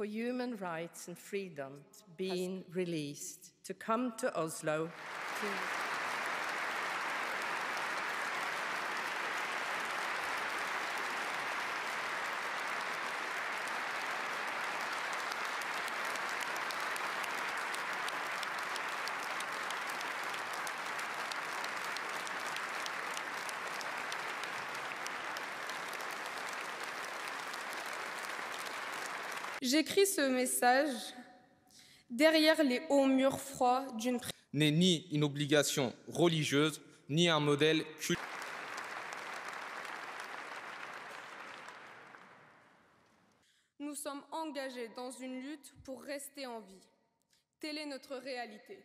for human rights and freedom being released to come to Oslo. To J'écris ce message derrière les hauts murs froids d'une n'est ni une obligation religieuse ni un modèle culturel. Nous sommes engagés dans une lutte pour rester en vie. Telle est notre réalité.